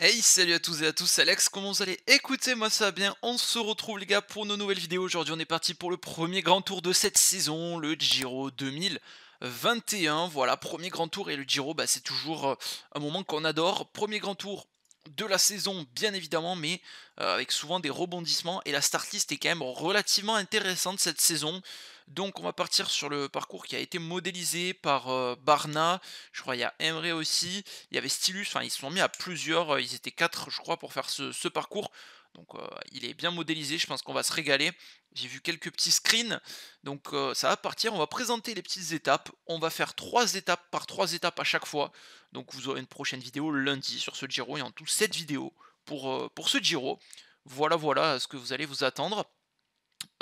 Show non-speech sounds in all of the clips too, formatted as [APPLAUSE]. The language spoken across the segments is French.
Hey salut à tous et à tous, Alex, comment vous allez Écoutez, moi ça va bien, on se retrouve les gars pour nos nouvelles vidéos. Aujourd'hui on est parti pour le premier grand tour de cette saison, le Giro 2021. voilà, premier grand tour et le Giro, bah, c'est toujours euh, un moment qu'on adore. Premier grand tour de la saison, bien évidemment, mais euh, avec souvent des rebondissements. Et la start list est quand même relativement intéressante cette saison. Donc on va partir sur le parcours qui a été modélisé par euh, Barna, je crois il y a Emre aussi, il y avait Stylus, enfin ils se sont mis à plusieurs, euh, ils étaient quatre je crois pour faire ce, parcours. Donc euh, il est bien modélisé, je pense qu'on va se régaler. J'ai vu quelques petits screens, donc ça va partir. On va présenter les petites étapes. On va faire trois étapes par trois étapes à chaque fois. Donc vous aurez une prochaine vidéo lundi sur ce Giro et en tout 7 vidéos pour, pour ce Giro. Voilà, voilà ce que vous allez vous attendre.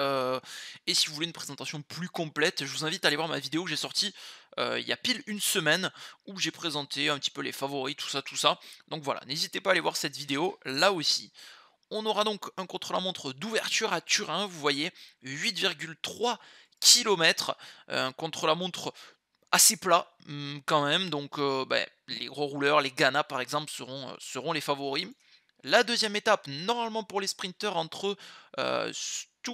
Euh, et si vous voulez une présentation plus complète, je vous invite à aller voir ma vidéo que j'ai sortie euh, il y a pile une semaine où j'ai présenté un petit peu les favoris, tout ça, tout ça. Donc voilà, n'hésitez pas à aller voir cette vidéo là aussi. On aura donc un contre-la-montre d'ouverture à Turin, vous voyez, 8,3 km, euh, un contre-la-montre assez plat hum, quand même, donc ben, les gros rouleurs, les Ghana par exemple seront, seront les favoris. La deuxième étape, normalement pour les sprinteurs, entre euh,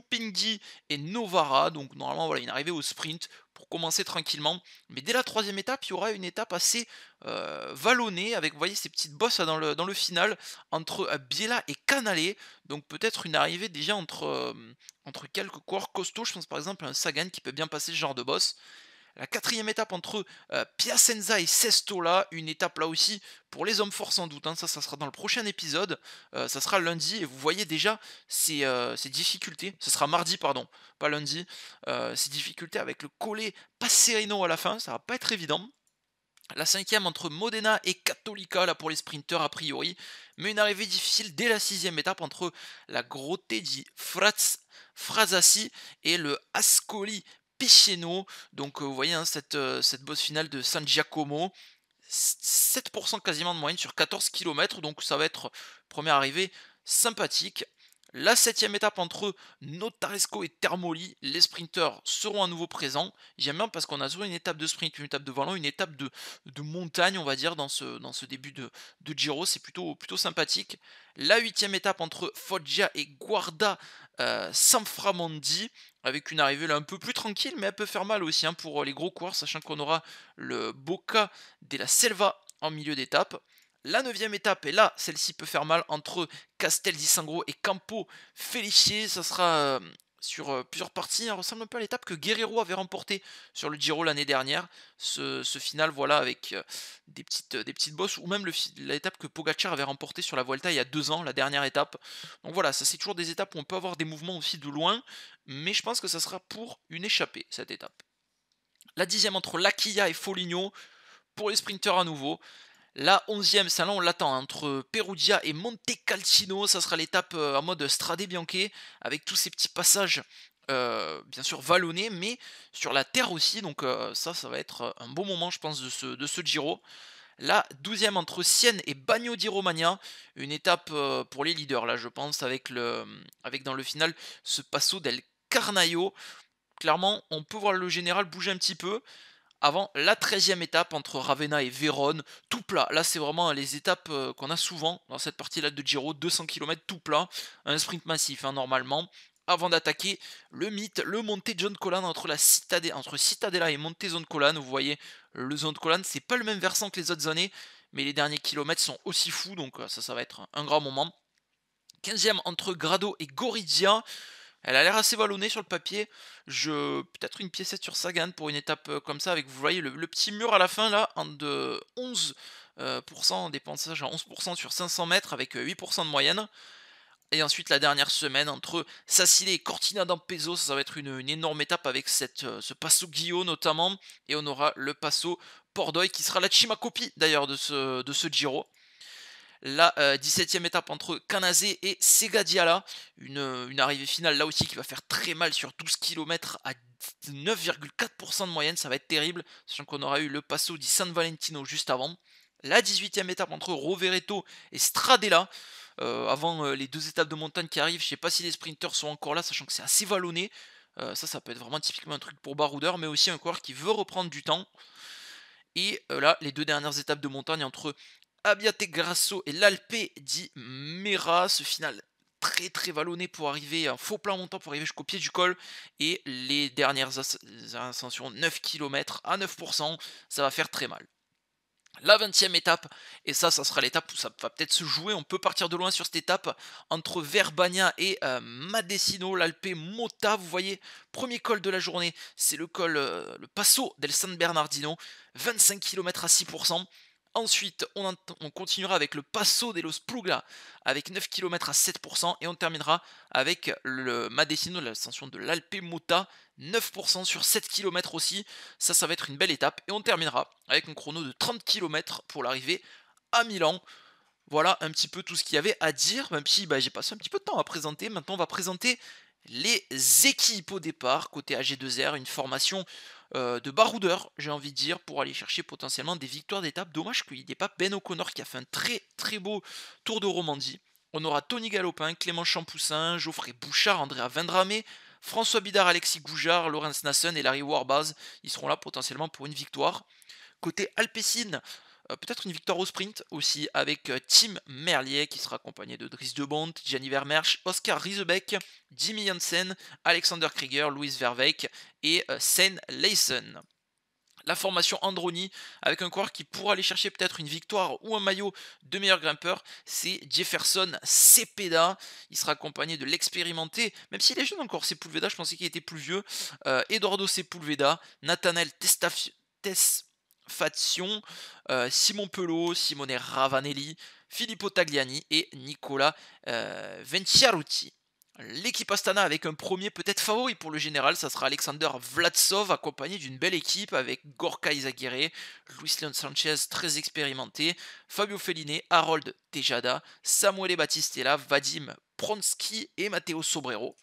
Pingy et Novara. Donc normalement voilà une arrivée au sprint pour commencer tranquillement. Mais dès la troisième étape, il y aura une étape assez euh, vallonnée avec, vous voyez, ces petites bosses hein, dans le, dans le final entre euh, Biela et Canale. Donc peut-être une arrivée déjà entre, euh, entre quelques coureurs costauds. Je pense par exemple à un Sagan qui peut bien passer ce genre de boss. La quatrième étape entre euh, Piacenza et Sestola, une étape là aussi pour les hommes forts sans doute, hein. ça ça sera dans le prochain épisode, euh, ça sera lundi et vous voyez déjà ces, euh, difficultés, ce sera mardi pardon, pas lundi, ces difficultés avec le collet Passerino à la fin, ça va pas être évident. La cinquième entre Modena et Cattolica, là pour les sprinteurs a priori, mais une arrivée difficile dès la sixième étape entre la Grotte di Frazassi et le Ascoli donc euh, vous voyez hein, cette, euh, cette bosse finale de San Giacomo. 7% quasiment de moyenne sur 14 km, donc ça va être première arrivée sympathique. La septième étape entre Notaresco et Termoli les sprinteurs seront à nouveau présents. J'aime bien parce qu'on a souvent une étape de sprint, une étape de volant, une étape de, montagne, on va dire, dans ce, dans ce début de, de Giro. C'est plutôt, plutôt sympathique. La huitième étape entre Foggia et Guarda euh, Sanframondi, avec une arrivée là un peu plus tranquille, mais elle peut faire mal aussi hein, pour euh, les gros coureurs, sachant qu'on aura le Boca de la Selva en milieu d'étape. La neuvième étape, et là, celle-ci peut faire mal entre Castel di Sangro et Campo Felice. Ça sera euh, sur euh, plusieurs parties. Hein, ressemble un peu à l'étape que Guerrero avait remportée sur le Giro l'année dernière. Ce, final, voilà, avec euh, des petites, euh, des petites bosses, ou même l'étape que Pogacar avait remportée sur la volta il y a deux ans, la dernière étape. Donc voilà, ça c'est toujours des étapes où on peut avoir des mouvements aussi de loin, mais je pense que ça sera pour une échappée, cette étape. La dixième entre Laquilla et Foligno, pour les sprinteurs à nouveau. La 11e, celle on l'attend, entre Perugia et Monte Calcino. Ça sera l'étape euh, en mode Strade Bianche, avec tous ces petits passages, euh, bien sûr, vallonnés, mais sur la terre aussi. Donc, euh, ça, ça va être un bon moment, je pense, de ce, de Giro. La 12e entre Sienne et Bagno di Romagna. Une étape pour les leaders, là, je pense, avec, le, avec dans le final ce Passo del Carnaio. Clairement, on peut voir le général bouger un petit peu avant la 13e étape entre Ravenna et Vérone, tout plat. Là, c'est vraiment les étapes euh, qu'on a souvent dans cette partie-là de Giro, 200 km tout plat, un sprint massif hein, normalement. Avant d'attaquer le mythe, le Monte John Colan entre, la Citadella, et Monte Zone Colan. Vous voyez, le Zone Colan, c'est pas le même versant que les autres années, mais les derniers kilomètres sont aussi fous, donc euh, ça, ça va être un grand moment. 15e entre Grado et Gorizia. Elle a l'air assez vallonnée sur le papier. Je Peut-être une piécette sur Sagan pour une étape euh, comme ça, avec, vous voyez, le, petit mur à la fin, là, de 11% euh, à 11% sur 500 mètres, avec 8% euh, de moyenne. Et ensuite, la dernière semaine, entre Sassile et Cortina d'Ampezzo, ça, ça, va être une, énorme étape avec cette, ce Passo Guillaume notamment. Et on aura le Passo Pordoy, qui sera la chimacopie d'ailleurs de ce, de ce Giro. La 17ème euh, étape entre Canazé et Sega euh, Une, arrivée finale là aussi qui va faire très mal sur 12 km à 9,4% de moyenne, ça va être terrible, sachant qu'on aura eu le Passo di San Valentino juste avant. La 18ème étape entre Rovereto et Stradella, euh, avant les deux étapes de montagne qui arrivent, je sais pas si les sprinters sont encore là, sachant que c'est assez vallonné. ça, ça peut être vraiment typiquement un truc pour baroudeur, mais aussi un coureur qui veut reprendre du temps. Et là, les deux dernières étapes de montagne entre Abiate ah Grasso et l'Alpe di Mera. Ce final très très vallonné pour arriver, un faux plein montant pour arriver jusqu'au pied du col. Et les dernières ascensions, 9 km à 9%, ça va faire très mal. La 20e étape, et ça, ça sera l'étape où ça va peut-être se jouer. On peut partir de loin sur cette étape entre Verbania et euh, l'Alpe Mota. Vous voyez, premier col de la journée, c'est le col, euh, le Passo del San Bernardino, 25 km à 6%. Ensuite, on, continuera avec le Passo Los Spluga avec 9 km à 7% et on terminera avec le Madesino, l'ascension de l'Alpe Mota, 9% sur 7 km aussi. Ça, ça va être une belle étape et on terminera avec un chrono de 30 km pour l'arrivée à Milan. Voilà un petit peu tout ce qu'il y avait à dire, même si bah, j'ai passé un petit peu de temps à présenter. Maintenant, on va présenter les équipes au départ côté AG2R, une formation euh, de baroudeur, j'ai envie de dire, pour aller chercher potentiellement des victoires d'étape. Dommage qu'il n'y ait pas Ben O'Connor qui a fait un très très beau tour de Romandie. On aura Tony Galopin, Clément Champoussin, Geoffrey Bouchard, Andrea Vendramé, François Bidard, Alexis Goujard, Laurence Nassen et Larry Warbaz. Ils seront là potentiellement pour une victoire. Côté Alpessine, euh, peut-être une victoire au sprint aussi avec euh, Tim Merlier qui sera accompagné de De Bont, Gianni Vermersch, Oscar Riesebeck, Jimmy Janssen, Alexander Krieger, Louis Verveek et euh, Sen Leysen la formation Androni avec un coureur qui pourra aller chercher peut-être une victoire ou un maillot de meilleur grimpeur, c'est Jefferson Cepeda. Il sera accompagné de l'expérimenté, même s'il est jeune encore, Sepulveda, je pensais qu'il était plus vieux, Eduardo Sepulveda, Nathanael Testafio. Fation, euh, Simon Pelot, Simone Ravanelli, Filippo Tagliani et Nicolas euh, L'équipe Astana avec un premier peut-être favori pour le général, ça sera Alexander Vlatsov accompagné d'une belle équipe avec Gorka Izaguirre, Luis Leon Sanchez très expérimenté, Fabio Felline, Harold Tejada, Samuele Battistella, Vadim Pronsky et Matteo Sobrero.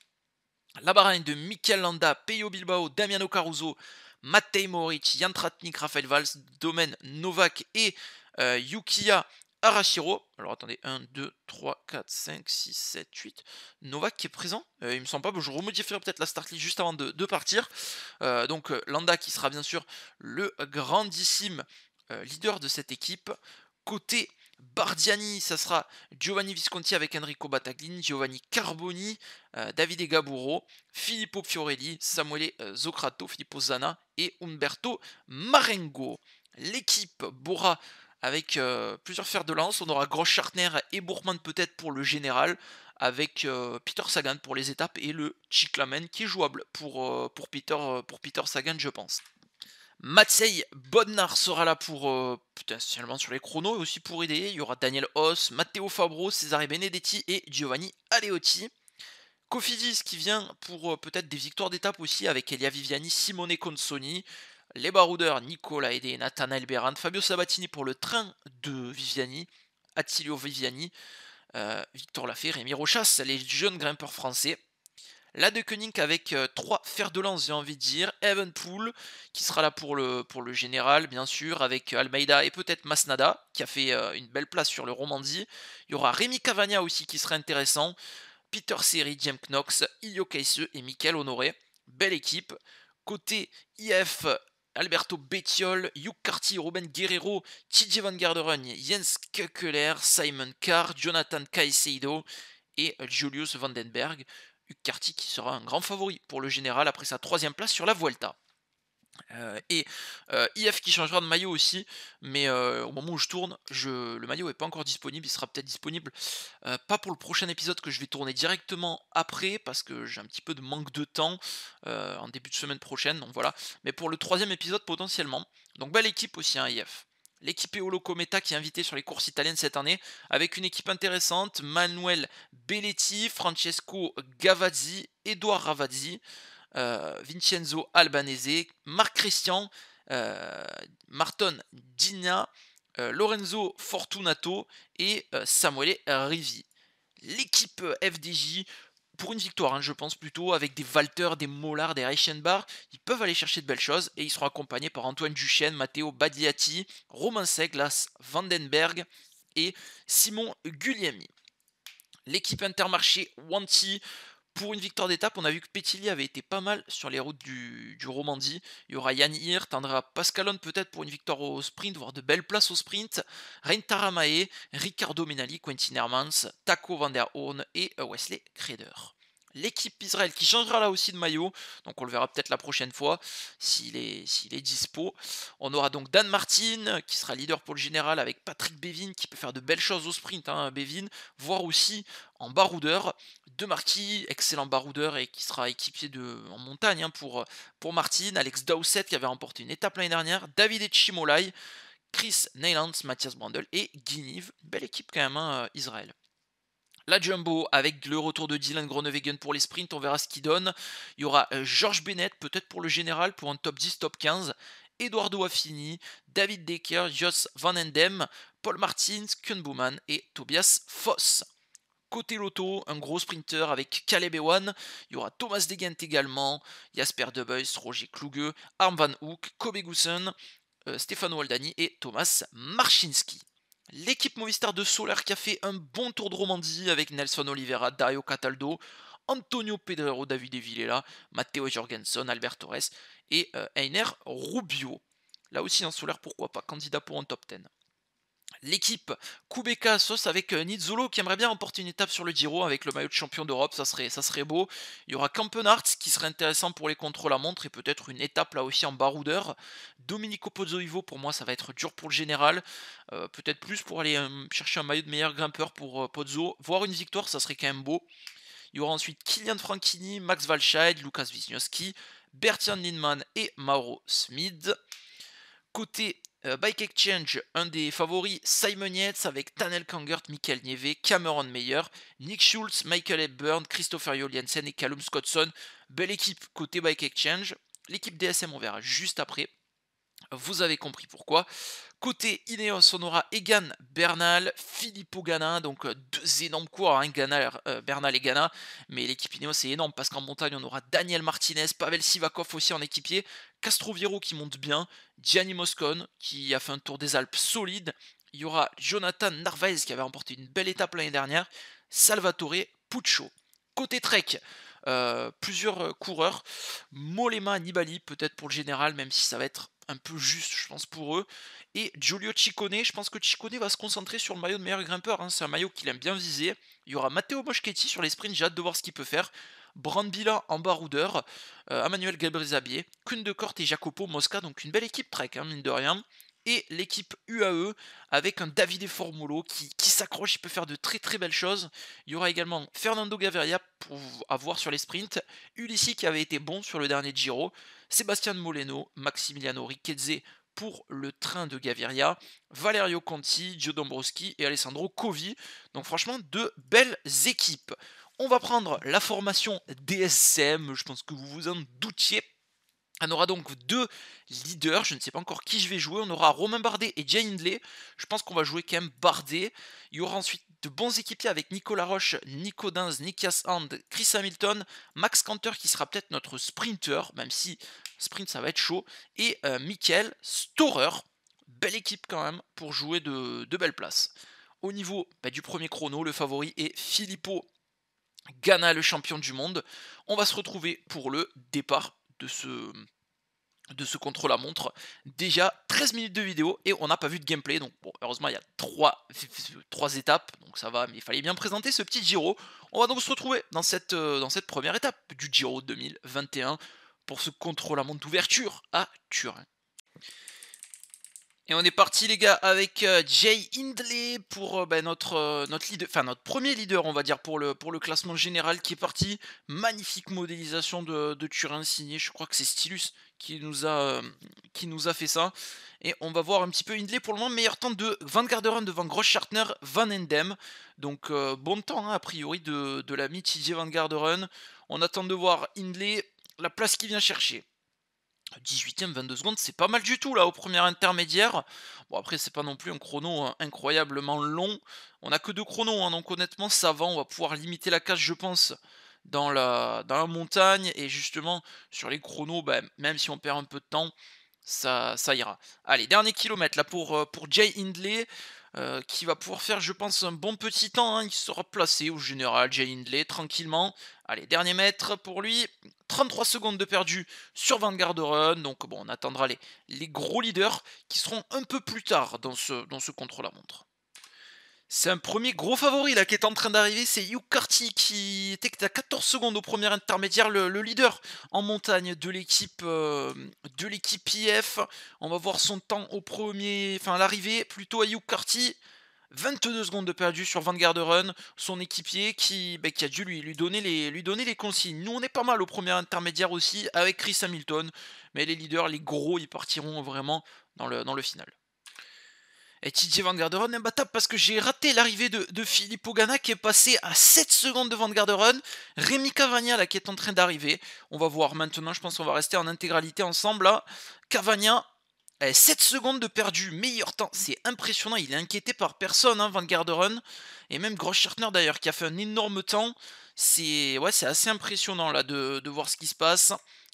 La baragne de Mikel Landa, Peyo Bilbao, Damiano Caruso, Matej Moric, Jan Tratnik, Rafael Valls, Domen Novak et euh, Yukia Arashiro. Alors attendez, 1, 2, 3, 4, 5, 6, 7, 8. Novak qui est présent, euh, il me semble pas, je remodifierai peut-être la start list juste avant de, partir. Euh, donc Landa qui sera bien sûr le grandissime leader de cette équipe. Côté Bardiani, ça sera Giovanni Visconti avec Enrico Battaglin, Giovanni Carboni, David euh, Davide Gaburo, Filippo Fiorelli, Samuele euh, Zocrato, Filippo Zana et Umberto Marengo. L'équipe Bora avec euh, plusieurs fers de lance. On aura Groschartner et Bourman peut-être pour le général, avec Peter Sagan pour les étapes et le Chiclamen qui est jouable pour, pour, Peter, pour Peter Sagan, je pense. Matsei Bodnar sera là pour euh, potentiellement sur les chronos et aussi pour aider. Il y aura Daniel Hoss, Matteo Fabro, Cesare Benedetti et Giovanni Aleotti. Kofidis qui vient pour euh, peut-être des victoires d'étape aussi avec Elia Viviani, Simone Consoni, les baroudeurs Nicolas Aidé, Nathanaël Berrand, Fabio Sabatini pour le train de Viviani, Attilio Viviani, euh, Victor Lafay, Rémi Rochas, les jeunes grimpeurs français. La de Koenig avec euh, trois fers de lance, j'ai envie de dire. pool qui sera là pour le, pour le général, bien sûr, avec euh, Almeida et peut-être Masnada, qui a fait euh, une belle place sur le Romandie. Il y aura Rémi Cavagna aussi qui sera intéressant. Peter Seri, Jim Knox, Ilio Keisse et Michael Honoré. Belle équipe. Côté IF, Alberto Bettiol, Hugh Carty, Ruben Guerrero, TJ Van Garderen, Jens Kekeler, Simon Carr, Jonathan Caicedo et Julius Vandenberg. Hugues qui sera un grand favori pour le général après sa troisième place sur la Vuelta. Euh, et euh, IF qui changera de maillot aussi, mais euh, au moment où je tourne, je, le maillot n'est pas encore disponible, il sera peut-être disponible, pas pour le prochain épisode que je vais tourner directement après, parce que j'ai un petit peu de manque de temps en début de semaine prochaine, donc voilà, mais pour le troisième épisode potentiellement. Donc belle équipe aussi, un hein, IF l'équipe Eolo Cometa qui est invitée sur les courses italiennes cette année, avec une équipe intéressante, Manuel Belletti, Francesco Gavazzi, Edouard Ravazzi, euh, Vincenzo Albanese, Marc Christian, euh, Marton Dina, euh, Lorenzo Fortunato et Samuele Rivi. L'équipe FDJ pour une victoire, hein, je pense plutôt, avec des Walter, des Mollard, des Reichenbach, ils peuvent aller chercher de belles choses et ils seront accompagnés par Antoine Duchesne, Matteo Badiati, Romain Seglas, Vandenberg et Simon Guglielmi. L'équipe Intermarché Wanty pour une victoire d'étape, on a vu que Petilli avait été pas mal sur les routes du, Romandie. Il y aura Yann Hir, Tendra, Pascalone peut-être pour une victoire au sprint, voire de belles places au sprint. Rein Taramae, Ricardo Menali, Quentin Hermans, Taco van der Hoorn et Wesley Creder l'équipe Israël qui changera là aussi de maillot. Donc on le verra peut-être la prochaine fois s'il est, s'il est dispo. On aura donc Dan Martin qui sera leader pour le général avec Patrick Bevin qui peut faire de belles choses au sprint, hein, bevin voire aussi en baroudeur. De Marquis, excellent baroudeur et qui sera équipier de, en montagne hein, pour, pour Martin. Alex Dowsett qui avait remporté une étape l'année dernière. David Etchimolai. Chris Neylands, Mathias Brandel et Guinive. Belle équipe quand même, hein, Israël la jumbo avec le retour de Dylan Groenewegen pour les sprints, on verra ce qu'il donne. Il y aura euh, Georges Bennett peut-être pour le général pour un top 10, top 15. Eduardo Affini, David Decker, Jos Van Endem, Paul Martins, Kun et Tobias Foss. Côté loto, un gros sprinter avec Caleb Ewan, il y aura Thomas Degent également, Jasper Debeus, Roger Kluge, Arm Van Hoek, Kobe Gussen, euh, Stefan Waldani et Thomas Marchinski. L'équipe Movistar de Solaire qui a fait un bon tour de Romandie avec Nelson Oliveira, Dario Cataldo, Antonio Pedrero, David Villela, Matteo Jorgensen, Albert Torres et euh, Einer Rubio. Là aussi, un hein, Solaire, pourquoi pas, candidat pour un top 10. L'équipe Kubeka Sos avec euh, Nizzolo qui aimerait bien remporter une étape sur le Giro avec le maillot de champion d'Europe, ça serait, ça serait beau. Il y aura Campenart qui serait intéressant pour les contrôles à montre et peut-être une étape là aussi en baroudeur. Domenico Pozzoivo pour moi ça va être dur pour le général, euh, peut-être plus pour aller euh, chercher un maillot de meilleur grimpeur pour Pozzo. Voir une victoire ça serait quand même beau. Il y aura ensuite Kylian Franchini, Max Walscheid, Lukas Wisniewski, Bertian Lindman et Mauro Smid. Côté euh, Bike Exchange, un des favoris, Simon Yates avec Tanel Kangert, Michael Nieve, Cameron Meyer, Nick Schultz, Michael Hepburn, Christopher Joliansen et Callum Scottson. Belle équipe côté Bike Exchange. L'équipe DSM, on verra juste après. Vous avez compris pourquoi. Côté Ineos, on aura Egan Bernal, Filippo Gana, donc euh, deux énormes coureurs, hein, euh, Bernal et Ganna, mais l'équipe Ineos est énorme parce qu'en montagne on aura Daniel Martinez, Pavel Sivakov aussi en équipier, Castroviro qui monte bien, Gianni Moscone qui a fait un tour des Alpes solide, il y aura Jonathan Narvaez qui avait remporté une belle étape l'année dernière, Salvatore Puccio. Côté Trek, euh, plusieurs coureurs, Molema, Nibali peut-être pour le général, même si ça va être un peu juste, je pense, pour eux. Et Giulio Ciccone, je pense que Ciccone va se concentrer sur le maillot de meilleur grimpeur. Hein. C'est un maillot qu'il aime bien viser. Il y aura Matteo Moschetti sur les sprints, j'ai hâte de voir ce qu'il peut faire. Brandbilla en baroudeur, euh, Emmanuel Gabrizabier, Kun de Corte et Jacopo Mosca, donc une belle équipe Trek, hein, mine de rien et l'équipe UAE avec un Davide Formolo qui, s'accroche, il peut faire de très très belles choses. Il y aura également Fernando Gaviria pour avoir sur les sprints, Ulissi qui avait été bon sur le dernier Giro, Sébastien Moleno, Maximiliano Riquetze pour le train de Gaviria, Valerio Conti, Gio Dombrovski et Alessandro Covi. Donc franchement, de belles équipes. On va prendre la formation DSM, je pense que vous vous en doutiez on aura donc deux leaders, je ne sais pas encore qui je vais jouer. On aura Romain Bardet et Jay Hindley. Je pense qu'on va jouer quand même Bardet. Il y aura ensuite de bons équipiers avec Nicolas Roche, Nico Dins, Nikias Hand, Chris Hamilton, Max Canter qui sera peut-être notre sprinter, même si sprint ça va être chaud, et euh, Michael Storer. Belle équipe quand même pour jouer de, belles places. Au niveau bah, du premier chrono, le favori est Filippo Ganna, le champion du monde. On va se retrouver pour le départ de ce, de ce contrôle à montre Déjà 13 minutes de vidéo et on n'a pas vu de gameplay. Donc heureusement il y a trois étapes, donc ça va, mais il fallait bien présenter ce petit Giro. On va donc se retrouver dans cette, euh, dans cette première étape du Giro 2021 pour ce contrôle à montre d'ouverture à Turin. Et on est parti les gars avec euh, Jay Hindley pour euh, ben, notre, euh, notre, leader, notre premier leader on va dire pour le, pour le classement général qui est parti. Magnifique modélisation de, Turin signé, je crois que c'est Stylus qui nous, a, qui nous a fait ça. Et on va voir un petit peu Hindley pour le moment, meilleur temps de Vanguard Garderen run devant Groschartner, Van Endem. Donc bon temps hein, a priori de, de l'ami TJ Van Garderen. On attend de voir Hindley, la place qu'il vient chercher. 18ème, 22 secondes, c'est pas mal du tout là au premier intermédiaire. Bon après c'est pas non plus un chrono hein, incroyablement long. On a que deux chronos, hein, donc honnêtement ça va, on va pouvoir limiter la cage je pense dans la, dans la montagne. Et justement sur les chronos, ben, même si on perd un peu de temps, ça, ça ira. Allez, dernier kilomètre là pour, euh, pour Jay Hindley. Euh, qui va pouvoir faire, je pense, un bon petit temps. Hein. Il sera placé au général, Jay Hindley, tranquillement. Allez, dernier mètre pour lui. 33 secondes de perdu sur Vanguard Run. Donc bon, on attendra les, les gros leaders qui seront un peu plus tard dans ce, dans ce contre-la-montre. C'est un premier gros favori là qui est en train d'arriver, c'est Hugh Carty qui était à 14 secondes au premier intermédiaire, le, leader en montagne de l'équipe euh, de l'équipe IF. On va voir son temps au premier, enfin l'arrivée plutôt à Hugh Carty. 22 secondes de perdu sur Vanguard Run, son équipier bah, qui, a dû lui, donner les, donner les consignes. Nous, on est pas mal au premier intermédiaire aussi avec Chris Hamilton, mais les leaders, les gros, ils partiront vraiment dans le, final. Et TJ Van Run, imbattable parce que j'ai raté l'arrivée de, Philippe Ogana qui est passé à 7 secondes de Vanguard Run. Rémi Cavagna là qui est en train d'arriver. On va voir maintenant, je pense qu'on va rester en intégralité ensemble là. Hein. Cavagna 7 eh, secondes de perdu, meilleur temps, c'est impressionnant, il est inquiété par personne, hein, Van Garderen, et même Groschartner d'ailleurs, qui a fait un énorme temps, c'est ouais, assez impressionnant là de, voir ce qui se passe,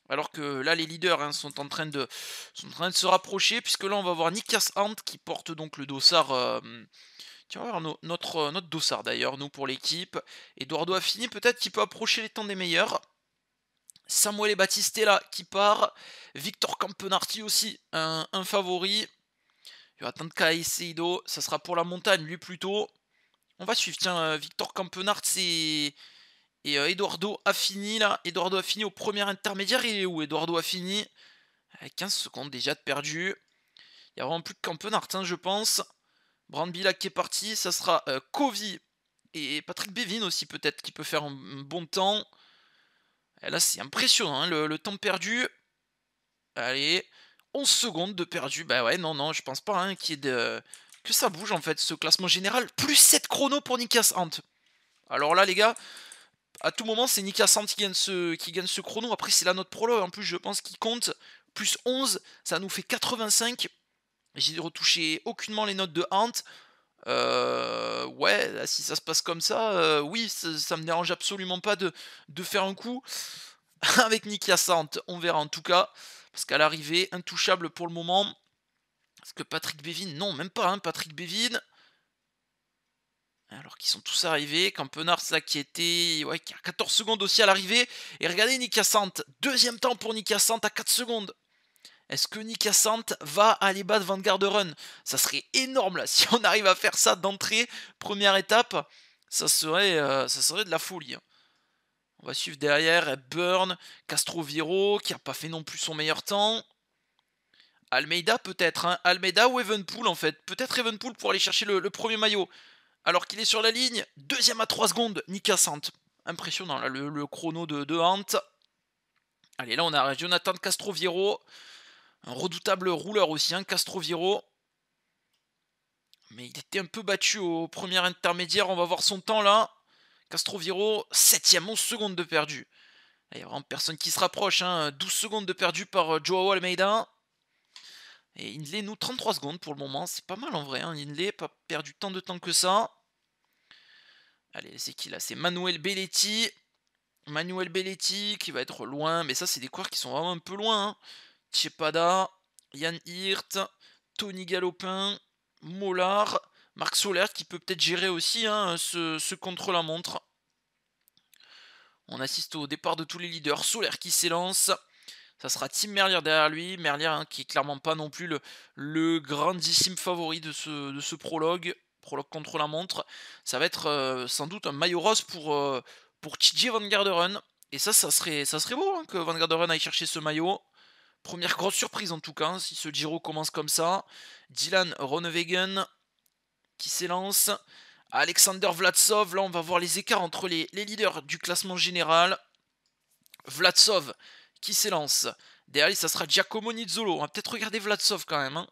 alors que là les leaders hein, sont, en train de, sont en train de se rapprocher, puisque là on va voir Nikas Hunt qui porte donc le dossard... Euh, on notre, euh, notre dossard d'ailleurs, nous pour l'équipe. Eduardo fini peut-être qui peut approcher les temps des meilleurs. Samuel et Battistella qui part. Victor Campenarty aussi, un, favori. Il va attendre Kaiseido. Ça sera pour la montagne, lui plutôt. On va suivre, tiens, euh, Victor Campenart et, et a euh, Eduardo fini là. Eduardo a fini au premier intermédiaire. Il est où, Eduardo Avec euh, 15 secondes déjà de perdu. Il n'y a vraiment plus de Campenart, hein, je pense. là, qui est parti. Ça sera Kovi et Patrick Bévin aussi, peut-être, qui peut faire un bon temps. Eh, là, c'est impressionnant, hein, le, temps perdu. Allez, 11 secondes de perdu. Bah ouais, non, non, je pense pas hein, de... que ça bouge, en fait, ce classement général. Plus 7 chronos pour Nikias Hunt. Alors là, les gars, à tout moment, c'est Nikias Hunt qui gagne ce, qui gagne ce chrono. Après, c'est la note prologue, en plus, je pense qu'il compte. Plus 11, ça nous fait 85. J'ai retouché aucunement les notes de Hunt. Euh, ouais, si ça se passe comme ça, euh, oui, ça, me dérange absolument pas de, de faire un coup [LAUGHS] avec Nikia Sant. On verra en tout cas, parce qu'à l'arrivée, intouchable pour le moment. Parce que Patrick Bévin, non, même pas, hein, Patrick Bévin. Alors qu'ils sont tous arrivés, Campenard, ça qui était ouais, qui a 14 secondes aussi à l'arrivée. Et regardez Nikia Sant, deuxième temps pour Nikia Sant à 4 secondes. Est-ce que Nika Sant va aller battre Vanguard Run Ça serait énorme là, [LAUGHS] si on arrive à faire ça d'entrée, première étape, ça serait, euh, ça serait de la folie. Hein. On va suivre derrière Burn, Castro Castroviro qui n'a pas fait non plus son meilleur temps. Almeida peut-être, hein. Almeida ou Evenpool en fait. Peut-être Evenpool pour aller chercher le, premier maillot. Alors qu'il est sur la ligne, deuxième à 3 secondes, Nika Sant. Impressionnant là, le, chrono de, de Hunt. Allez, là on a Jonathan Castroviro. Un redoutable rouleur aussi, hein, Castroviro. Mais il était un peu battu au premier intermédiaire. On va voir son temps là. Castroviro, 7 e 11 secondes de perdu. Il n'y a vraiment personne qui se rapproche. Hein. 12 secondes de perdu par euh, Joao Almeida. Et Inley nous 33 secondes pour le moment. C'est pas mal en vrai. Hein. Inley pas perdu tant de temps que ça. Allez, c'est qui là C'est Manuel Belletti. Manuel Belletti qui va être loin. Mais ça, c'est des coureurs qui sont vraiment un peu loin. Hein. Chepada, Yann Hirt, Tony Galopin, Mollard, Marc Soler qui peut peut-être gérer aussi hein, ce, contre-la-montre. On assiste au départ de tous les leaders. Soler qui s'élance. Ça sera Tim Merlier derrière lui. Merlier hein, qui est clairement pas non plus le, grandissime favori de ce, prologue. Prologue contre la montre. Ça va être euh, sans doute un maillot rose pour, euh, TJ Van Garderen. Et ça, ça serait, beau hein, que Van Garderen aille chercher ce maillot. Première grosse surprise en tout cas, hein, si ce Giro commence comme ça. Dylan Ronewegen qui s'élance. Alexander Vlatsov, là on va voir les écarts entre les, leaders du classement général. Vlatsov qui s'élance. Derrière ça sera Giacomo Nizzolo. On va peut-être regarder Vlatsov quand même. Hein.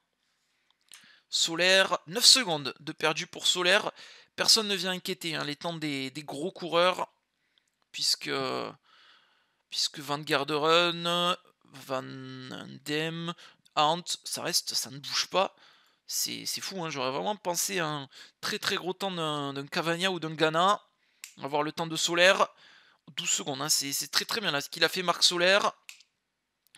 Solaire, 9 secondes de perdu pour Solaire. Personne ne vient inquiéter hein, les temps des, gros coureurs. Puisque, puisque Van Garderen, Van Dem, Ant, ça reste, ça ne bouge pas. C'est fou, hein. j'aurais vraiment pensé à un très très gros temps d'un Cavania ou d'un Ghana. voir le temps de Solaire. 12 secondes, hein. c'est très très bien là. Ce qu'il a fait Marc Solaire.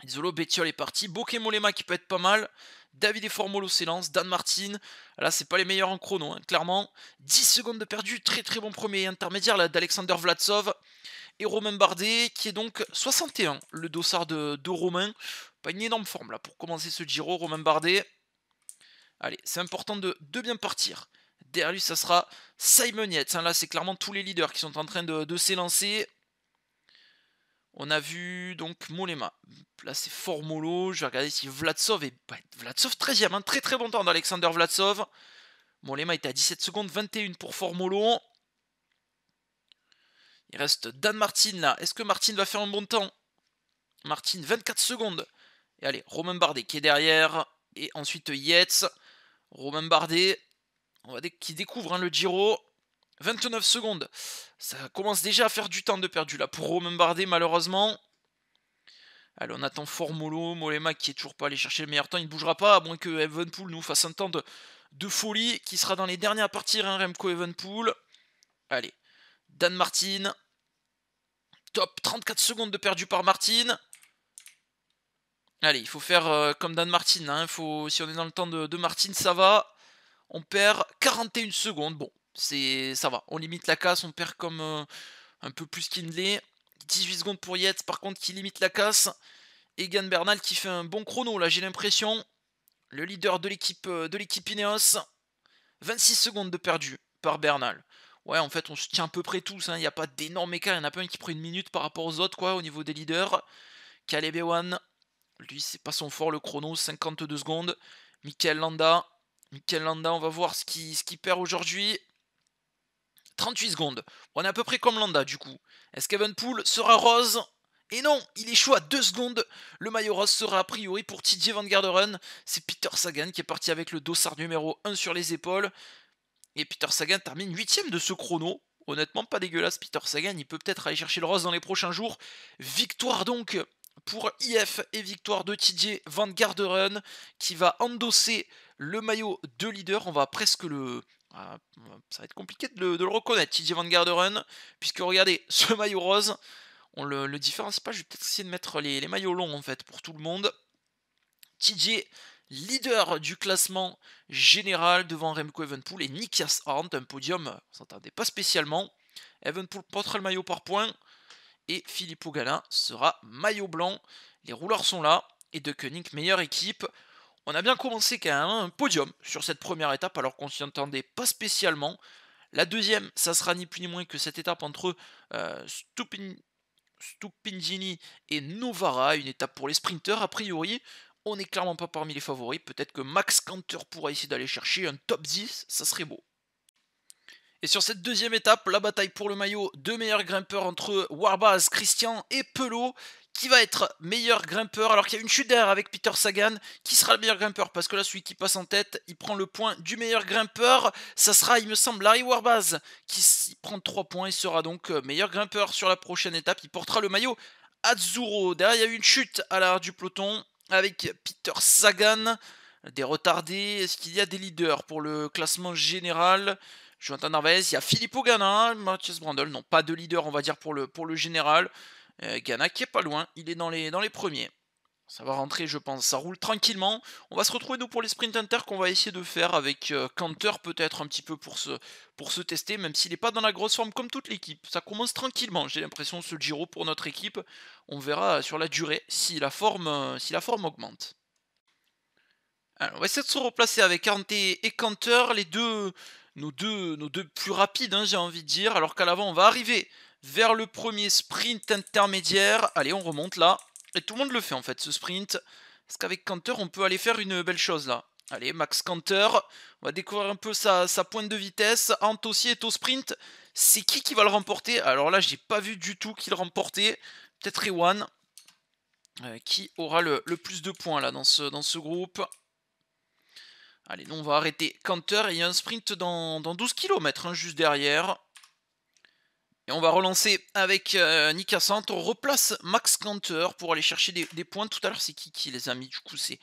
Isolo, Betiol est parti. Bokemolema qui peut être pas mal. David et Formolo s'élance. Dan Martin. Là, c'est pas les meilleurs en chrono, hein, clairement. 10 secondes de perdu. Très très bon premier intermédiaire d'Alexander Vlatsov et Romain Bardet qui est donc 61, le dossard de, de Romain. Pas une énorme forme là pour commencer ce Giro, Romain Bardet. Allez, c'est important de, de, bien partir. Derrière lui, ça sera Simon hein. là, c'est clairement tous les leaders qui sont en train de, s'élancer. On a vu donc Molema. Là, c'est fort Je vais regarder si Vlatsov est. Bah, Vladsov 13ème, hein. très très bon temps d'Alexander Vladsov. Molema est à 17 secondes, 21 pour Formolo. Il reste Dan Martin là. Est-ce que Martin va faire un bon temps Martin, 24 secondes. Et allez, Romain Bardet qui est derrière. Et ensuite Yates. Romain Bardet on va dire qui découvre hein, le Giro. 29 secondes. Ça commence déjà à faire du temps de perdu là pour Romain Bardet malheureusement. Allez, on attend fort Molo, Molema qui est toujours pas allé chercher le meilleur temps, il ne bougera pas, à moins que Evenpool nous fasse un temps de, folie, qui sera dans les derniers à partir, hein, Remco Evenpool. Allez, Dan Martin, Top, 34 secondes de perdu par Martine. Allez, il faut faire euh, comme Dan Martin. Hein. si on est dans le temps de, Martin, ça va. On perd 41 secondes. Bon, c'est ça va. On limite la casse. On perd comme euh, un peu plus l'est. 18 secondes pour Yates, par contre, qui limite la casse. Egan Bernal qui fait un bon chrono, là, j'ai l'impression. Le leader de l'équipe euh, de l'équipe Ineos. 26 secondes de perdu par Bernal ouais, en fait, on se tient à peu près tous. Hein. Il n'y a pas d'énormes écarts. Il y en a pas un qui prend une minute par rapport aux autres, quoi, au niveau des leaders. Caleb lui, c'est pas son fort, le chrono, 52 secondes. Michael Landa, Michael Landa, on va voir ce qu'il ce qui perd aujourd'hui. 38 secondes. On est à peu près comme Landa, du coup. Est-ce qu'Evan Pool sera rose et non, il échoue à 2 secondes. Le maillot rose sera a priori pour Tj Van Garderen. C'est Peter Sagan qui est parti avec le dossard numéro 1 sur les épaules. Et Peter Sagan termine huitième de ce chrono. Honnêtement, pas dégueulasse. Peter Sagan, il peut peut-être aller chercher le rose dans les prochains jours. Victoire donc pour IF et victoire de TJ Van Garderen qui va endosser le maillot de leader. On va presque le. Ah, ça va être compliqué de le, reconnaître, TJ Van Garderen, puisque regardez, [LAUGHS] ce maillot rose, on le, le différencie pas. Je vais peut-être essayer de mettre les, les maillots longs en fait pour tout le monde. TJ leader du classement général devant Remco Evenpool et Nikias Arndt, un podium, on s'entendait pas spécialement. Evenpool portera le maillot par points et Filippo Galin sera maillot blanc. Les rouleurs sont là et De Koenig, meilleure équipe. On a bien commencé quand même hein, un podium sur cette première étape alors qu'on s'y entendait pas spécialement. La deuxième, ça sera ni plus ni moins que cette étape entre euh, Stupin, Stupingini et Novara, une étape pour les sprinteurs a priori on n'est clairement pas parmi les favoris. Peut-être que Max Cantor pourra essayer d'aller chercher un top 10, ça serait beau. Et sur cette deuxième étape, la bataille pour le maillot, deux meilleurs grimpeurs entre Warbaz, Christian et Pelot. Qui va être meilleur grimpeur alors qu'il y a une chute d'air avec Peter Sagan Qui sera le meilleur grimpeur Parce que là, celui qui passe en tête, il prend le point du meilleur grimpeur. Ça sera, il me semble, Larry Warbaz qui prend 3 points et sera donc euh, meilleur grimpeur sur la prochaine étape. Il portera le maillot à Azzurro. Derrière, il y a eu une chute à l'arrière du peloton avec Peter Sagan, des retardés. Est-ce qu'il y a des leaders pour le classement général Jonathan Narvaez, il y a Filippo Ganna, Mathias Brandel, non, pas de leader, on va dire, pour le, pour le général. Euh, Gana qui est pas loin, il est dans les, dans les premiers. Ça va rentrer, je pense. Ça roule tranquillement. On va se retrouver, nous, pour les sprint inter qu'on va essayer de faire avec euh, Canter, peut-être, un petit peu pour se, pour se tester, même s'il n'est pas dans la grosse forme comme toute l'équipe. Ça commence tranquillement, j'ai l'impression, ce Giro pour notre équipe. On verra sur la durée si la forme, euh, si la forme augmente. Alors, on va essayer de se replacer avec Arte et Canter, les deux, nos deux, nos deux plus rapides, hein, j'ai envie de dire. Alors qu'à l'avant, on va arriver vers le premier sprint intermédiaire. Allez, on remonte là. Et tout le monde le fait en fait, ce sprint. Est-ce qu'avec Canter, on peut aller faire une belle chose là Allez, Max Canter, on va découvrir un peu sa, pointe de vitesse. Ant aussi est au sprint. C'est qui qui va le remporter Alors là, j'ai pas vu du tout qui le remportait. Peut-être Ewan. Euh, qui aura le, plus de points là dans ce, groupe Allez, nous on va arrêter Canter. Et il y a un sprint dans, 12 km hein, juste derrière. Et on va relancer avec euh, Nika On replace Max Canter pour aller chercher des, points. Tout à l'heure, c'est qui qui les a mis Du coup, c'est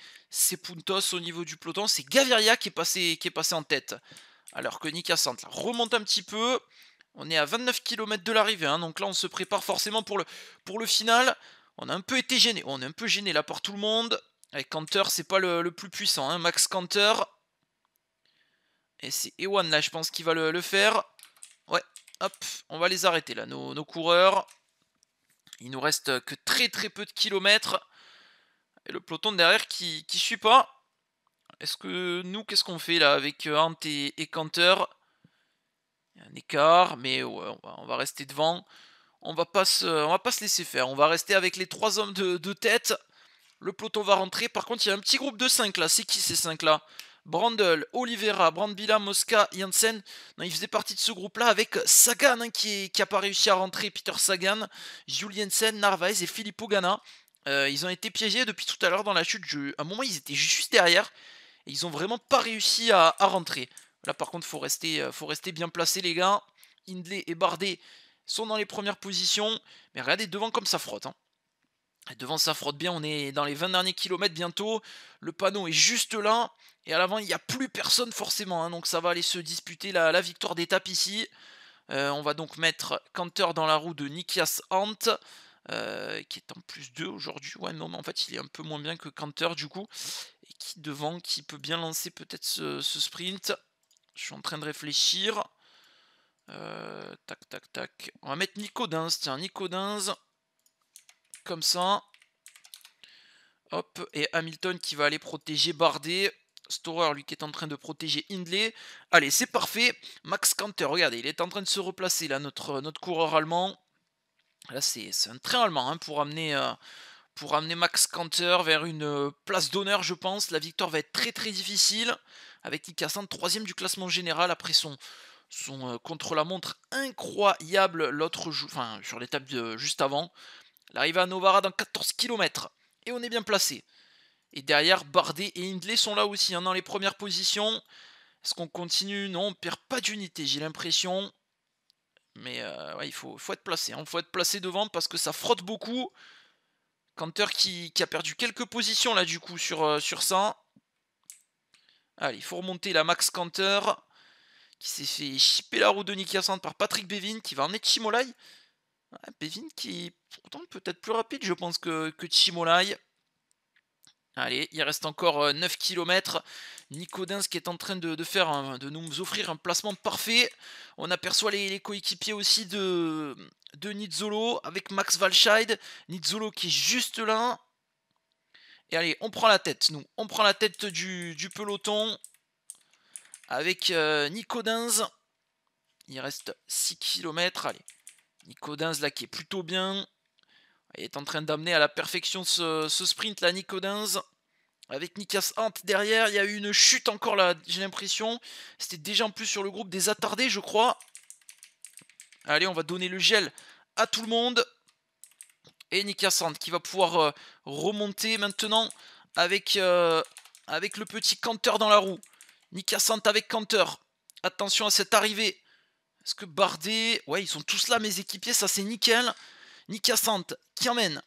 Puntos au niveau du peloton. C'est Gaviria qui est, passé, qui est passé en tête. Alors que Nika Sant remonte un petit peu. On est à 29 km de l'arrivée. Hein. donc là, on se prépare forcément pour le, pour le final. On a un peu été gêné. On est un peu gêné là par tout le monde. Avec Canter, c'est pas le, plus puissant. Hein. Max Canter. Et c'est Ewan là, je pense, qui va le faire. Hop, on va les arrêter là, nos, coureurs. Il nous reste que très très peu de kilomètres. Et le peloton derrière qui, qui suit pas. Est-ce que nous, qu'est-ce qu'on fait là avec Hunt euh, et, et Il y a un écart, mais on, va, rester devant. On va, pas se, on va pas se laisser faire. On va rester avec les trois hommes de, de tête. Le peloton va rentrer. Par contre, il y a un petit groupe de 5 là. C'est qui ces 5 là Brandle, Oliveira, Brandbila, Mosca, Janssen. ils il faisait partie de ce groupe-là avec Sagan hein, qui n'a pas réussi à rentrer. Peter Sagan, Juliensen, Narvaez et Filippo Ganna. Euh, ils ont été piégés depuis tout à l'heure dans la chute. À un moment, ils étaient juste derrière. Et ils n'ont vraiment pas réussi à, rentrer. Là, par contre, il euh, faut rester bien placé, les gars. Hindley et Bardet sont dans les premières positions. Mais regardez devant comme ça frotte. Hein. Devant, ça frotte bien. On est dans les 20 derniers kilomètres bientôt. Le panneau est juste là. Et à l'avant, il n'y a plus personne forcément. Hein. donc ça va aller se disputer la, la victoire d'étape ici. Euh, on va donc mettre Canter dans la roue de Nikias Hant. Euh, qui est en plus 2 aujourd'hui. Ouais, non, mais en fait, il est un peu moins bien que Canter du coup. Et qui devant, qui peut bien lancer peut-être ce, sprint. Je suis en train de réfléchir. Euh, tac, tac, tac. On va mettre Nicodins. Tiens, Nicodens comme ça. Hop, et Hamilton qui va aller protéger Bardet. Storer, lui, qui est en train de protéger Hindley. Allez, c'est parfait. Max Kanter, regardez, il est en train de se replacer, là, notre, euh, notre coureur allemand. Là, c'est un train allemand hein, pour amener... Euh, pour Max Kanter vers une euh, place d'honneur, je pense. La victoire va être très très difficile, avec 3 troisième du classement général après son, son contre-la-montre incroyable l'autre enfin, sur l'étape juste avant. L'arrivée à Novara dans 14 km. Et on est bien placé. Et derrière, Bardet et Hindley sont là aussi, hein, dans les premières positions. Est-ce qu'on continue Non, on perd pas d'unité, j'ai l'impression. Mais euh, il faut, être placé. Il hein. faut être placé devant parce que ça frotte beaucoup. Canter qui, a perdu quelques positions là du coup sur, euh, sur ça. Allez, il faut remonter la Max Canter qui s'est fait chipper la roue de Hassan par Patrick Bevin qui va en Chimolai. Bevin qui pourtant peut-être plus rapide, je pense, que, que Chimolai. Allez, il reste encore 9 euh, km. Nicodins qui est en train de, nous offrir un placement parfait. On aperçoit les, coéquipiers aussi de, de avec Max Valscheid. Nizzolo qui est juste là. Et allez, on prend la tête, nous. On prend la tête du, peloton avec euh, Nicodens. Il reste 6 km. Allez, Nicodens là qui est plutôt bien. Il est en train d'amener à la perfection ce, sprint là, Nicodens. Avec Nikas Hunt derrière, il y a eu une chute encore là, j'ai l'impression. C'était déjà en plus sur le groupe des attardés, je crois. Allez, on va donner le gel à tout le monde. Et Nikas Hunt qui va pouvoir euh, remonter maintenant avec, euh, avec le petit Canter dans la roue. Nikas Hunt avec Canter. Attention à cette arrivée est-ce que Bardet... Ouais, ils sont tous là, mes équipiers, ça c'est nickel. Nika qui emmène.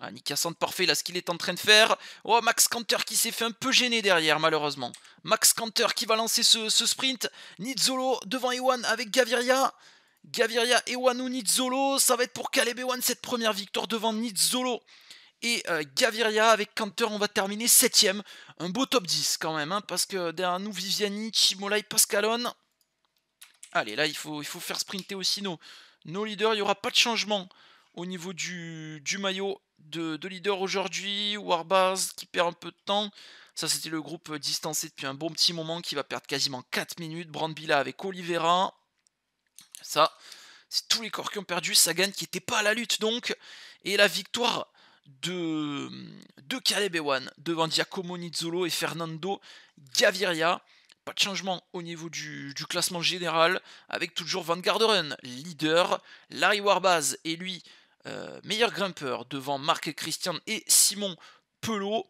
Ah, Nika parfait, là, ce qu'il est en train de faire. Oh, Max Canter qui s'est fait un peu gêner derrière, malheureusement. Max Canter qui va lancer ce, sprint. Nitzolo devant Ewan avec Gaviria. Gaviria, Ewan ou Nizzolo. Ça va être pour Caleb Ewan cette première victoire devant Nitzolo. et euh, Gaviria avec Canter, on va terminer 7 Un beau top 10 quand même, hein, parce que derrière nous, Viviani, Chimolai, pascalon Pascalone. Allez, là, il faut, il faut faire sprinter aussi nos, leaders. Il n'y aura pas de changement au niveau du, maillot de, de leader aujourd'hui. Warbars qui perd un peu de temps. Ça, c'était le groupe distancé depuis un bon petit moment qui va perdre quasiment 4 minutes. Brandbilla avec Oliveira. Ça, c'est tous les corps qui ont perdu. Sagan qui n'était pas à la lutte donc. Et la victoire de, de Caleb devant Giacomo Nizzolo et Fernando Gaviria. Pas de changement au niveau du, classement général, avec toujours Van Garderen, leader. Larry Warbaz est lui euh, meilleur grimpeur devant Marc Christian et Simon Pelot.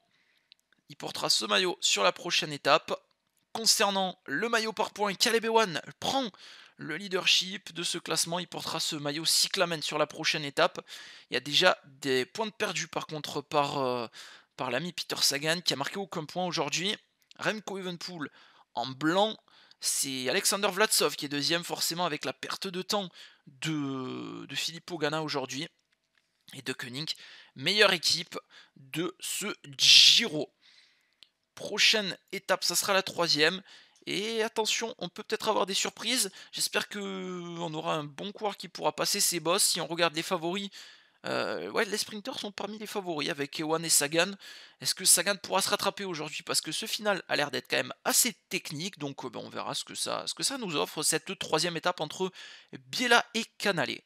Il portera ce maillot sur la prochaine étape. Concernant le maillot par points, Caleb prend le leadership de ce classement. Il portera ce maillot cyclamen sur la prochaine étape. Il y a déjà des points perdus par contre par, euh, par l'ami Peter Sagan qui a marqué aucun point aujourd'hui. Remco Evenpool en blanc, c'est Alexander Vlatsov qui est deuxième forcément avec la perte de temps de, de Filippo aujourd'hui et de Koenig. Meilleure équipe de ce Giro. Prochaine étape, ça sera la troisième. Et attention, on peut peut-être avoir des surprises. J'espère qu'on euh, aura un bon coureur qui pourra passer ses bosses. Si on regarde les favoris, euh, ouais, les sprinters sont parmi les favoris avec Ewan et Sagan. Est-ce que Sagan pourra se rattraper aujourd'hui Parce que ce final a l'air d'être quand même assez technique, donc euh, ben, on verra ce que, ça, ce que ça nous offre, cette troisième étape entre Biela et Canale.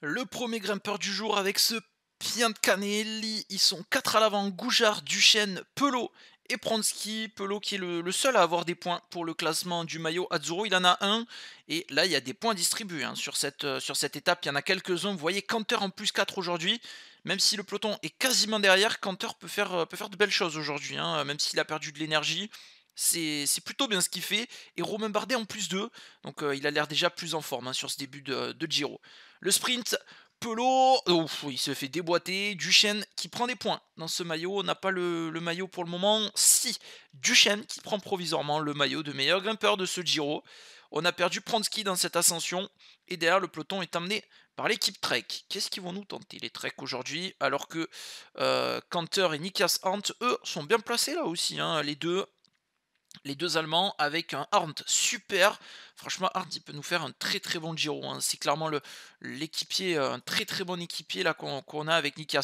Le premier grimpeur du jour avec ce Pian Canelli, ils sont 4 à l'avant, Goujard, Duchesne, Pelot et Pronsky, Pelot qui est le, seul à avoir des points pour le classement du maillot. Azzurro, il en a un. Et là, il y a des points distribués hein, sur, cette, euh, sur cette étape. Il y en a quelques-uns. Vous voyez, Canter en plus 4 aujourd'hui. Même si le peloton est quasiment derrière, Canter peut faire, euh, peut faire de belles choses aujourd'hui. Hein, même s'il a perdu de l'énergie, c'est plutôt bien ce qu'il fait. Et Romain Bardet en plus 2. Donc euh, il a l'air déjà plus en forme hein, sur ce début de, de Giro. Le sprint, Pelot, euh, il se fait déboîter. Duchenne qui prend des points dans ce maillot. On n'a pas le, maillot pour le moment. Si, Duchenne qui prend provisoirement le maillot de meilleur grimpeur de ce Giro. On a perdu Pronsky dans cette ascension. Et derrière, le peloton est emmené par l'équipe Trek. Qu'est-ce qu'ils vont nous tenter, les Trek, aujourd'hui Alors que euh, et Nikas Hunt, eux, sont bien placés là aussi. Hein, les deux, les deux Allemands avec un Arndt super. Franchement, Arndt, il peut nous faire un très très bon Giro. Hein. C'est clairement l'équipier, euh, un très très bon équipier là qu'on, a avec Nicky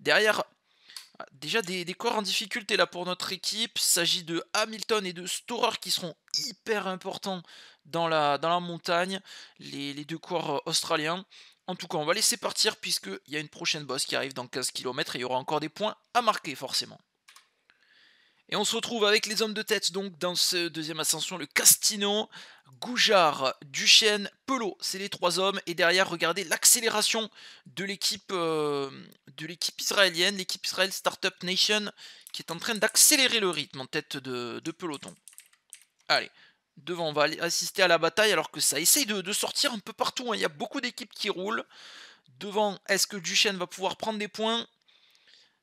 Derrière, ah, déjà des, corps en difficulté là pour notre équipe. Il s'agit de Hamilton et de Storer qui seront hyper importants dans la, dans la montagne, les, deux corps euh, australiens. En tout cas, on va laisser partir puisqu'il y a une prochaine bosse qui arrive dans 15 km et il y aura encore des points à marquer forcément. Et on se retrouve avec les hommes de tête, donc, dans ce deuxième ascension, le Castino, Goujard, Duchesne, Pelot, c'est les trois hommes. Et derrière, regardez l'accélération de l'équipe euh, l'équipe israélienne, l'équipe Israël Startup Nation, qui est en train d'accélérer le rythme en tête de, peloton. Allez, devant, on va assister à la bataille, alors que ça essaye de, sortir un peu partout. Hein. Il y a beaucoup d'équipes qui roulent. Devant, est-ce que Duchesne va pouvoir prendre des points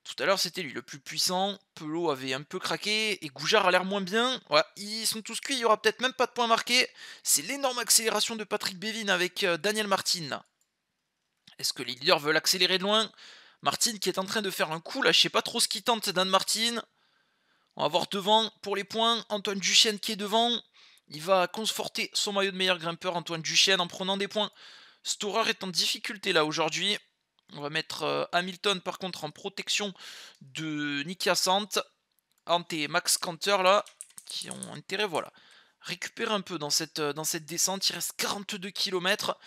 tout à l'heure, c'était lui le plus puissant. Pelot avait un peu craqué. Et Goujard a l'air moins bien. ils sont tous cuits. Il y aura peut-être même pas de points marqués. C'est l'énorme accélération de Patrick Bévin avec euh, Daniel Martin. Est-ce que les leaders veulent accélérer de loin Martin qui est en train de faire un coup. Là, je sais pas trop ce qu'il tente, Dan Martin. On va voir devant pour les points. Antoine Duchesne qui est devant. Il va conforter son maillot de meilleur grimpeur, Antoine Duchesne, en prenant des points. Storer est en difficulté là aujourd'hui. On va mettre euh, Hamilton par contre en protection de Nikia Sant. Ante et Max Cantor là, qui ont intérêt, voilà. Récupérer un peu dans cette, euh, dans cette descente, il reste 42 km.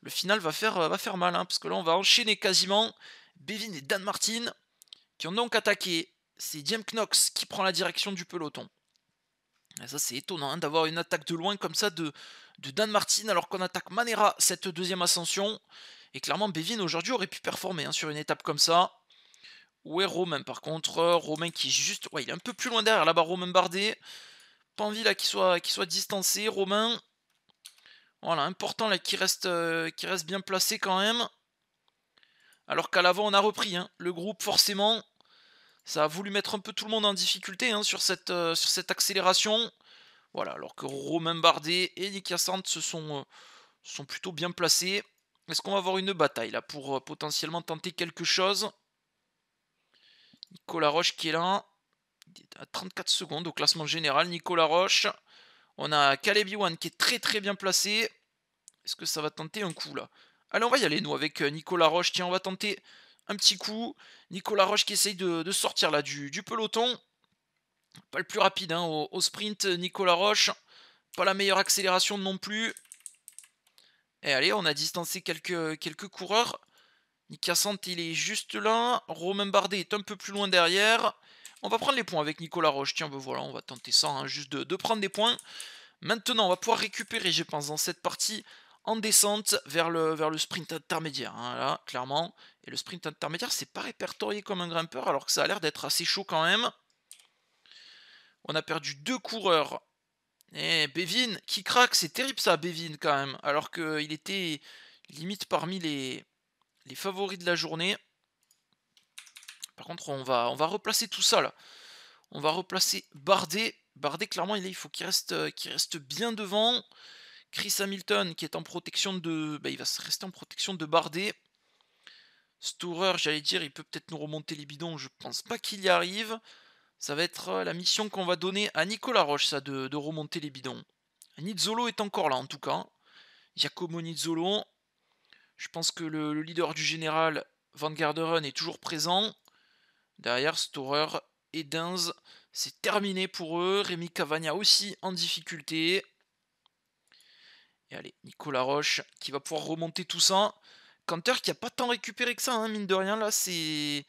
Le final va faire, euh, va faire mal, hein, parce que là on va enchaîner quasiment Bevin et Dan Martin, qui ont donc attaqué. C'est Jim Knox qui prend la direction du peloton. ça c'est étonnant hein, d'avoir une attaque de loin comme ça de, de Dan Martin, alors qu'on attaque Manera cette deuxième ascension. Et clairement, Bévin aujourd'hui aurait pu performer hein, sur une étape comme ça. Où est Romain par contre euh, Romain qui est juste. Ouais, il est un peu plus loin derrière là-bas, Romain Bardet. Pas envie là qu'il soit, soit distancé. Romain. Voilà, important là qu'il reste, euh, reste bien placé quand même. Alors qu'à l'avant, on a repris. Hein, le groupe, forcément, ça a voulu mettre un peu tout le monde en difficulté hein, sur, cette, euh, sur cette accélération. Voilà, alors que Romain Bardet et Nicky se sont, sont plutôt bien placés. Est-ce qu'on va avoir une bataille là pour euh, potentiellement tenter quelque chose Nicolas Roche qui est là. À 34 secondes au classement général, Nicolas Roche. On a Caleb Iwan qui est très très bien placé. Est-ce que ça va tenter un coup là Allez, on va y aller nous avec euh, Nicolas Roche. Tiens, on va tenter un petit coup. Nicolas Roche qui essaye de, sortir là du, peloton. Pas le plus rapide hein, au sprint, euh, Nicolas Roche. Pas la meilleure accélération non plus. Et allez, on a distancé quelques, quelques coureurs. Nick Cassante, il est juste là. Romain Bardet est un peu plus loin derrière. On va prendre les points avec Nicolas Roche. Tiens, ben voilà, on va tenter ça, hein, juste de, de, prendre des points. Maintenant, on va pouvoir récupérer, je pense, dans cette partie en descente vers le, vers le sprint intermédiaire. Hein, là, clairement. Et le sprint intermédiaire, c'est pas répertorié comme un grimpeur, alors que ça a l'air d'être assez chaud quand même. On a perdu deux coureurs eh, Bevin qui craque, c'est terrible ça, Bevin quand même. Alors qu'il était limite parmi les, favoris de la journée. Par contre, on va, on va replacer tout ça là. On va replacer Bardet. Bardet, clairement, il, est, il faut qu'il reste, reste bien devant. Chris Hamilton qui est en protection de. Bah, il va rester en protection de Bardet. Storer j'allais dire, il peut peut-être nous remonter les bidons. Je pense pas qu'il y arrive. Ça va être euh, la mission qu'on va donner à Nicolas Roche, ça, de, remonter les bidons. Nizzolo est encore là, en tout cas. Giacomo Nizzolo. Je pense que le, leader du général, Van Garderen, est toujours présent. Derrière, Storer et Dins. C'est terminé pour eux. Rémi Cavagna aussi en difficulté. Et allez, Nicolas Roche qui va pouvoir remonter tout ça. Canter qui n'a pas tant récupéré que ça, hein, mine de rien. Là, c'est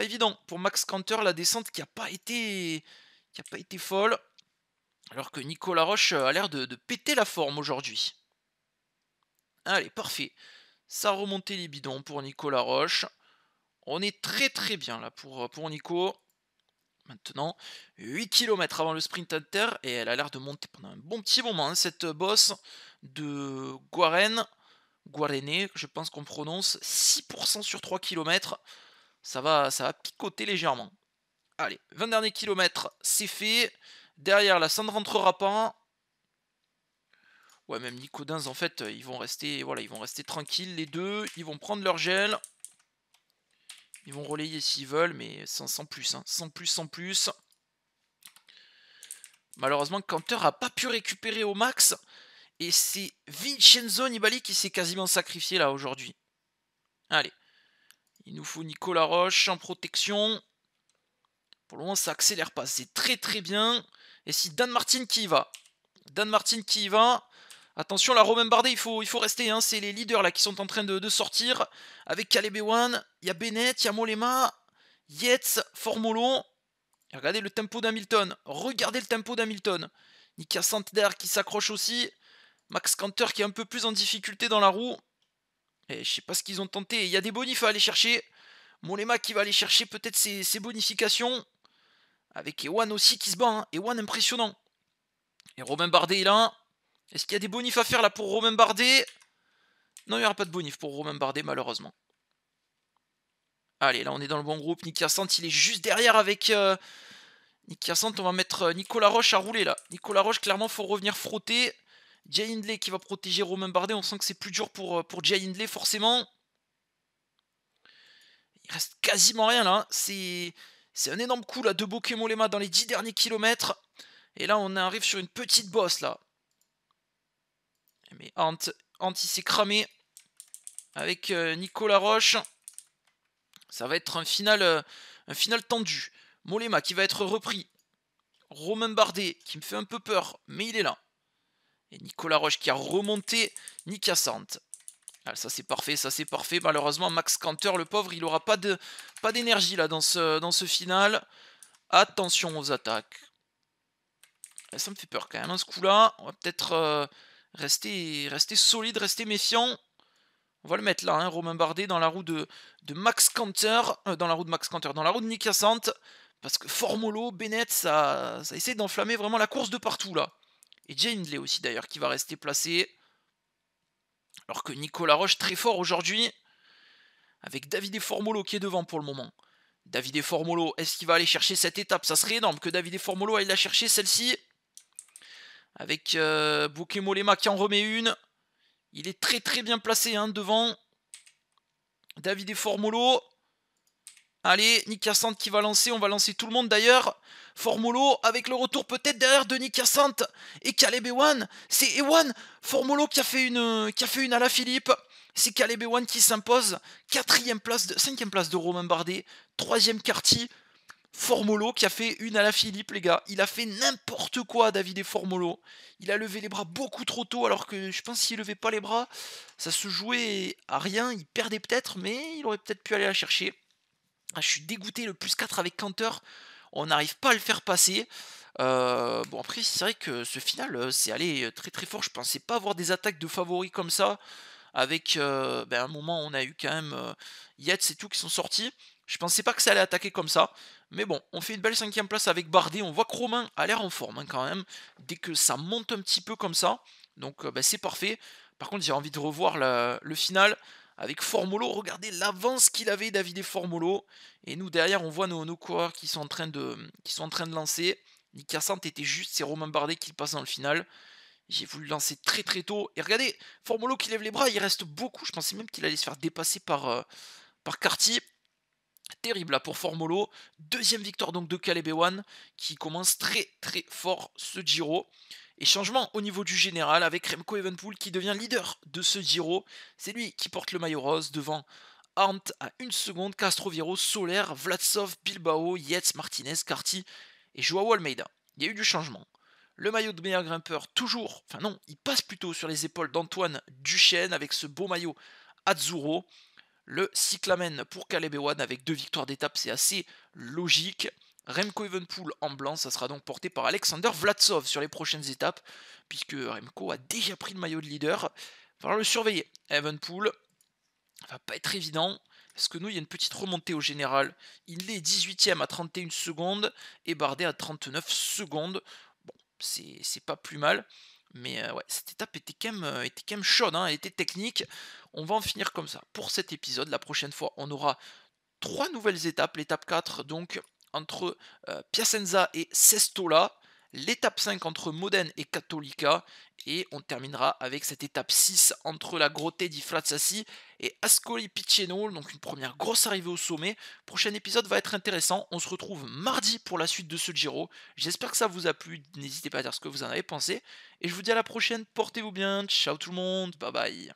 évident pour Max Cantor, la descente qui n'a pas été qui a pas été folle. Alors que Nicolas Roche euh, a l'air de, péter la forme aujourd'hui. Allez, parfait. Ça a remonté les bidons pour Nicolas Roche. On est très très bien là pour, euh, pour Nico. Maintenant, 8 km avant le sprint inter. Et elle a l'air de monter pendant un bon petit moment, hein, cette bosse de Guaren. Guarené, je pense qu'on prononce 6% sur 3 km ça va, ça va picoter légèrement. Allez, 20 derniers kilomètres, c'est fait. Derrière, la ça ne rentrera pas. Ouais, même Nicodins, en fait, ils vont rester, voilà, ils vont rester tranquilles, les deux. Ils vont prendre leur gel. Ils vont relayer s'ils veulent, mais sans, plus, hein. sans plus, sans plus. Malheureusement, Cantor n'a pas pu récupérer au max. Et c'est Vincenzo Nibali qui s'est quasiment sacrifié là aujourd'hui. Allez, il nous faut Nicolas Roche en protection. Pour le moment, ça accélère pas. C'est très très bien. Et si Dan Martin qui y va Dan Martin qui y va. Attention, la Romain Bardet, il faut, il faut rester. Hein. C'est les leaders là qui sont en train de, sortir. Avec Caleb Ewan, il y a Bennett, il y a Molema, Yetz, Formolo. regardez le tempo d'Hamilton. Regardez le tempo d'Hamilton. Nika Santander qui s'accroche aussi. Max Canter qui est un peu plus en difficulté dans la roue. Et eh, je sais pas ce qu'ils ont tenté. Il y a des bonifs à aller chercher. Molema qui va aller chercher peut-être ses, bonifications. Avec Ewan aussi qui se bat. Hein. Ewan impressionnant. Et Romain Bardet est là. Est-ce qu'il y a des bonifs à faire là pour Romain Bardet Non, il n'y aura pas de bonif pour Romain Bardet malheureusement. Allez, là on est dans le bon groupe. Nicky Sant, il est juste derrière avec... Euh... Nicky on va mettre euh, Nicolas Roche à rouler là. Nicolas Roche, clairement, faut revenir frotter. Jay Hindley qui va protéger Romain Bardet. On sent que c'est plus dur pour, euh, pour Jay Hindley, forcément. Il reste quasiment rien là. Hein. C'est un énorme coup là de Molema dans les 10 derniers kilomètres. Et là, on arrive sur une petite bosse là. Mais Ant, s'est cramé avec euh, Nicolas Roche. Ça va être un final, euh, un final tendu. Molema qui va être repris. Romain Bardet qui me fait un peu peur, mais il est là. Et Nicolas Roche qui a remonté Nika ah, ça c'est parfait, ça c'est parfait. Malheureusement, Max Cantor, le pauvre, il n'aura pas d'énergie pas là dans ce, dans ce final. Attention aux attaques. Eh, ça me fait peur quand même, hein, ce coup-là. On va peut-être euh, rester, rester solide, rester méfiant. On va le mettre là, hein, Romain Bardet, dans la roue de, de Max Canter. Euh, dans la roue de Max Canter, dans la roue de Parce que Formolo, Bennett, ça, ça essaie d'enflammer vraiment la course de partout là. Et Jane Lé aussi d'ailleurs qui va rester placé. Alors que Nicolas Roche très fort aujourd'hui. Avec David et Formolo qui est devant pour le moment. David et Formolo, est-ce qu'il va aller chercher cette étape Ça serait énorme que David et Formolo aille la chercher celle-ci. Avec euh, qui en remet une. Il est très très bien placé hein, devant David et Formolo. Allez, Nick Sante qui va lancer, on va lancer tout le monde d'ailleurs. Formolo avec le retour peut-être derrière de Nick Cassante et Caleb Ewan. C'est Ewan Formolo qui a fait une, qui a fait une à la Philippe. C'est Caleb Ewan qui s'impose. Quatrième place, cinquième place de Romain Bardet. Troisième quartier. Formolo qui a fait une à la Philippe, les gars. Il a fait n'importe quoi, David et Formolo. Il a levé les bras beaucoup trop tôt, alors que je pense s'il levait pas les bras, ça se jouait à rien. Il perdait peut-être, mais il aurait peut-être pu aller la chercher. Ah, je suis dégoûté, le plus 4 avec Cantor, on n'arrive pas à le faire passer. Euh, bon après c'est vrai que ce final euh, c'est allé euh, très très fort, je pensais pas avoir des attaques de favoris comme ça. Avec ben, un moment on a eu quand même euh, et tout qui sont sortis. Je pensais pas que ça allait attaquer comme ça. Mais bon, on fait une belle cinquième place avec Bardet. On voit que Romain a l'air en forme hein, quand même. Dès que ça monte un petit peu comme ça. Donc ben, c'est parfait. Par contre j'ai envie de revoir le final avec Formolo. Regardez l'avance qu'il avait, David et Formolo. Et nous, derrière, on voit nos, coureurs qui sont, en train de, qui sont en train de lancer. Nick Cassante était juste, c'est Romain Bardet qui passe dans le final. J'ai voulu lancer très très tôt. Et regardez, Formolo qui lève les bras, il reste beaucoup. Je pensais même qu'il allait se faire dépasser par, euh, par Carty. Terrible là pour Formolo. Deuxième victoire donc de Caleb qui commence très très fort ce Giro. Et changement au niveau du général avec Remco Evenpool qui devient leader de ce Giro. C'est lui qui porte le maillot rose devant Arndt à une seconde, Castroviro, Soler, Vlatsov, Bilbao, Yates, Martinez, Carty et Joao Almeida. Il y a eu du changement. Le maillot de meilleur grimpeur, toujours, enfin non, il passe plutôt sur les épaules d'Antoine Duchesne avec ce beau maillot Azzurro. Le cyclamen pour Caleb Ewan avec deux victoires d'étape, c'est assez logique. Remco Evenpool en blanc, ça sera donc porté par Alexander Vlatsov sur les prochaines étapes, puisque Remco a déjà pris le maillot de leader. Il va falloir le surveiller. Evenpool, ça va pas être évident. Parce que nous, il y a une petite remontée au général. Il est 18ème à 31 secondes et Bardet à 39 secondes. Bon, c'est pas plus mal. Mais euh, ouais, cette étape était quand même, euh, chaude, hein, elle était technique. On va en finir comme ça pour cet épisode. La prochaine fois, on aura trois nouvelles étapes. L'étape 4, donc entre euh, Piacenza et Sestola, l'étape 5 entre Modène et Cattolica, et on terminera avec cette étape 6 entre la Grotte di Frazzasi et Ascoli Piceno, donc une première grosse arrivée au sommet. Prochain épisode va être intéressant, on se retrouve mardi pour la suite de ce Giro. J'espère que ça vous a plu, n'hésitez pas à dire ce que vous en avez pensé, et je vous dis à la prochaine, portez-vous bien, ciao tout le monde, bye bye